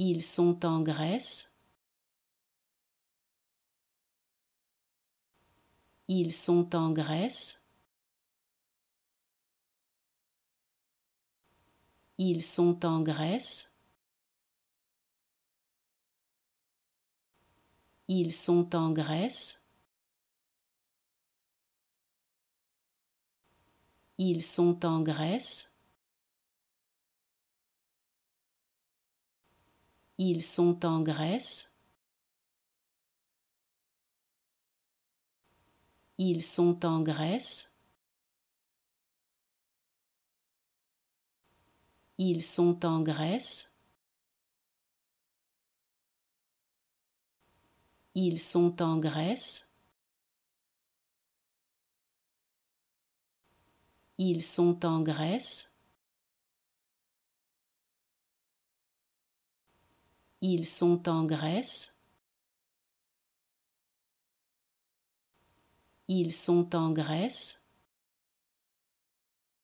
Ils sont en Grèce. Ils sont en Grèce. Ils sont en Grèce. Ils sont en Grèce. Ils sont en Grèce. Ils sont en Grèce. Ils sont en Grèce. Ils sont en Grèce. Ils sont en Grèce. Ils sont en Grèce. Ils sont en Grèce. Ils sont en Grèce.